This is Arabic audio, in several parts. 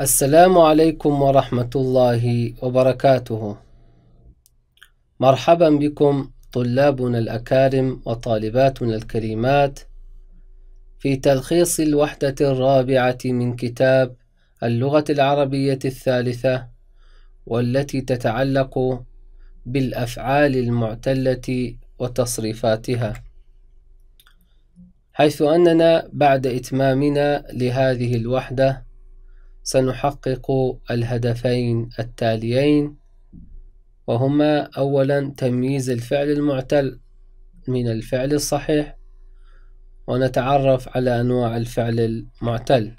السلام عليكم ورحمة الله وبركاته. مرحبا بكم طلابنا الأكارم وطالباتنا الكريمات في تلخيص الوحدة الرابعة من كتاب اللغة العربية الثالثة والتي تتعلق بالأفعال المعتلة وتصريفاتها حيث أننا بعد إتمامنا لهذه الوحدة سنحقق الهدفين التاليين وهما أولا تمييز الفعل المعتل من الفعل الصحيح ونتعرف على أنواع الفعل المعتل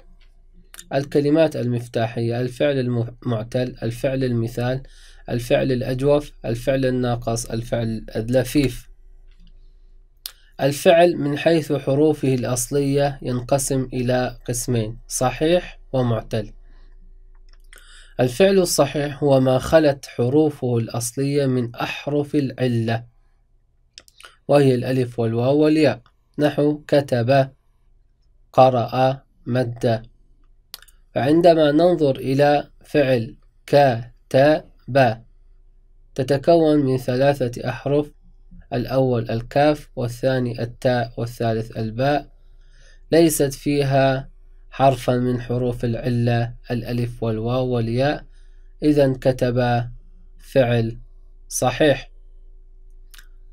الكلمات المفتاحية الفعل المعتل الفعل المثال الفعل الأجوف الفعل الناقص الفعل اللفيف الفعل من حيث حروفه الأصلية ينقسم إلى قسمين صحيح ومعتل الفعل الصحيح هو ما خلت حروفه الأصلية من أحرف العلة وهي الألف والواو والياء نحو كتب قرأ مد فعندما ننظر إلى فعل كتب تتكون من ثلاثة أحرف الأول الكاف والثاني التاء والثالث الباء ليست فيها حرفا من حروف العلة الألف والواو والياء إذا كتب فعل صحيح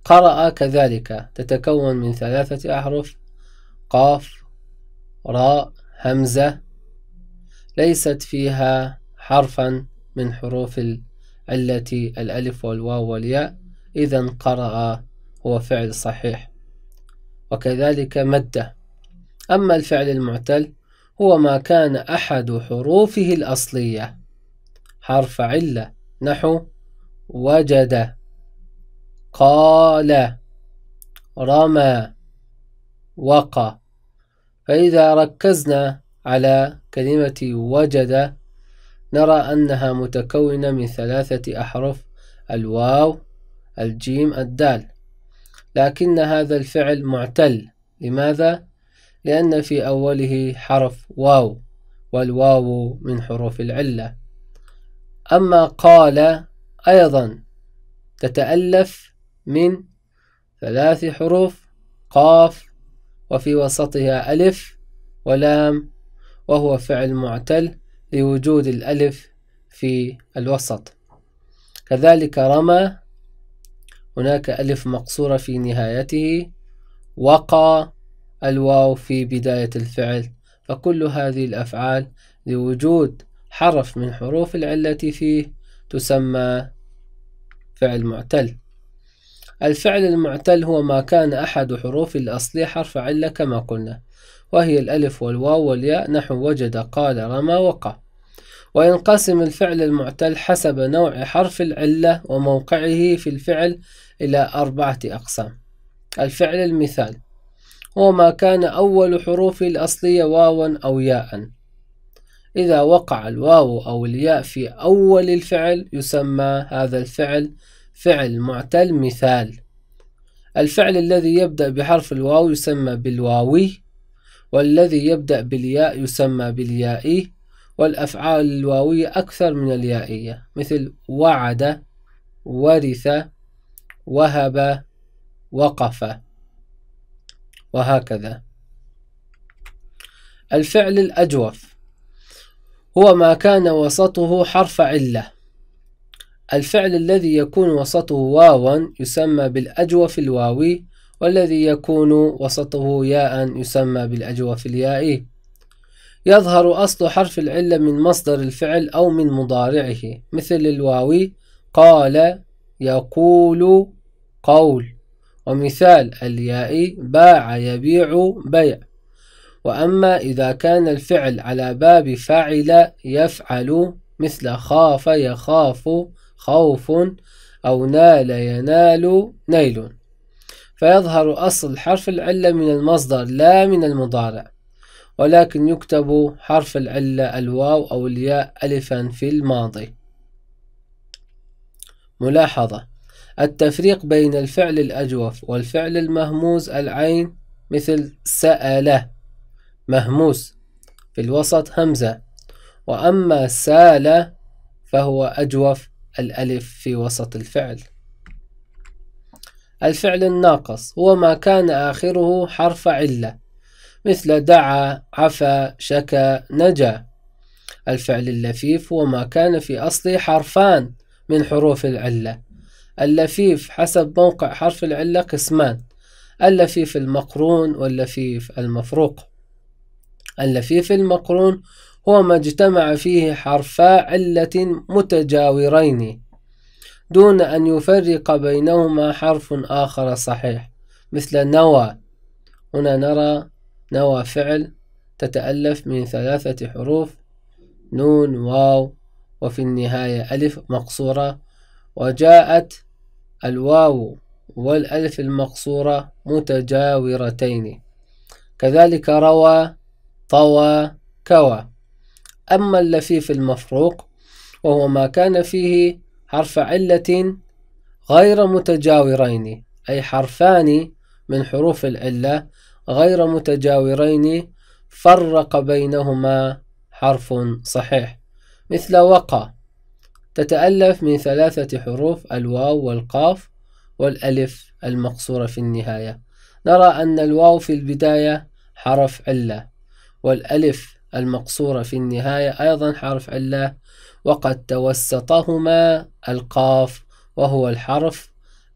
قرأ كذلك تتكون من ثلاثة أحرف قاف راء همزة ليست فيها حرفا من حروف العلة الألف والواو والياء إذا قرأ هو فعل صحيح وكذلك مدة أما الفعل المعتل هو ما كان أحد حروفه الأصلية حرف علة نحو وجد قال رمى وقى فإذا ركزنا على كلمة وجد نرى أنها متكونة من ثلاثة أحرف الواو الجيم الدال لكن هذا الفعل معتل لماذا؟ لأن في أوله حرف واو والواو من حروف العلة أما قال أيضا تتألف من ثلاث حروف قاف وفي وسطها ألف ولام وهو فعل معتل لوجود الألف في الوسط كذلك رمى هناك ألف مقصورة في نهايته وقى الواو في بداية الفعل فكل هذه الأفعال لوجود حرف من حروف العلة فيه تسمى فعل معتل الفعل المعتل هو ما كان أحد حروف الأصل حرف علة كما قلنا وهي الألف والواو والياء نحو وجد قال رمى وقع وينقسم الفعل المعتل حسب نوع حرف العلة وموقعه في الفعل إلى أربعة أقسام الفعل المثال وما كان أول حروفه الأصلية واوا أو ياء إذا وقع الواو أو الياء في أول الفعل يسمى هذا الفعل فعل معتل مثال الفعل الذي يبدأ بحرف الواو يسمى بالواوي والذي يبدأ بالياء يسمى باليائي والأفعال الواوية أكثر من اليائية مثل وعد ورث وهب وقف وهكذا الفعل الأجوف هو ما كان وسطه حرف علة الفعل الذي يكون وسطه واوا يسمى بالأجوف الواوي والذي يكون وسطه ياء يسمى بالأجوف اليائي يظهر أصل حرف العلة من مصدر الفعل أو من مضارعه مثل الواوي قال يقول قول ومثال الياء باع يبيع بيع وأما إذا كان الفعل على باب فاعل يفعل مثل خاف يخاف خوف أو نال ينال نيل فيظهر أصل حرف العلة من المصدر لا من المضارع ولكن يكتب حرف العلة الواو أو الياء ألفا في الماضي ملاحظة التفريق بين الفعل الأجوف والفعل المهموز العين مثل سأل مهموس في الوسط همزة وأما سال فهو أجوف الألف في وسط الفعل الفعل الناقص هو ما كان آخره حرف علة مثل دعا عفا شكا نجا الفعل اللفيف هو ما كان في أصله حرفان من حروف العلة اللفيف حسب موقع حرف العلة قسمان اللفيف المقرون واللفيف المفروق اللفيف المقرون هو ما اجتمع فيه حرفا علة متجاورين دون أن يفرق بينهما حرف آخر صحيح مثل نوى هنا نرى نوى فعل تتألف من ثلاثة حروف نون واو وفي النهاية ألف مقصورة وجاءت الواو والألف المقصورة متجاورتين كذلك روى طوى كوى أما اللفيف المفروق وهو ما كان فيه حرف علة غير متجاورين أي حرفان من حروف العلة غير متجاورين فرق بينهما حرف صحيح مثل وقى تتألف من ثلاثة حروف الواو والقاف والألف المقصورة في النهاية نرى أن الواو في البداية حرف علة والألف المقصورة في النهاية أيضا حرف علة وقد توسطهما القاف وهو الحرف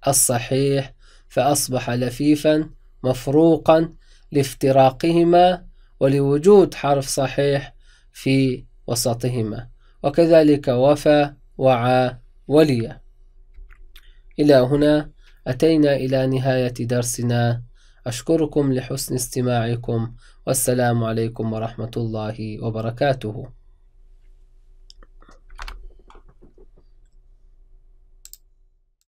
الصحيح فأصبح لفيفا مفروقا لافتراقهما ولوجود حرف صحيح في وسطهما وكذلك وفى وعا وليا إلى هنا أتينا إلى نهاية درسنا أشكركم لحسن استماعكم والسلام عليكم ورحمة الله وبركاته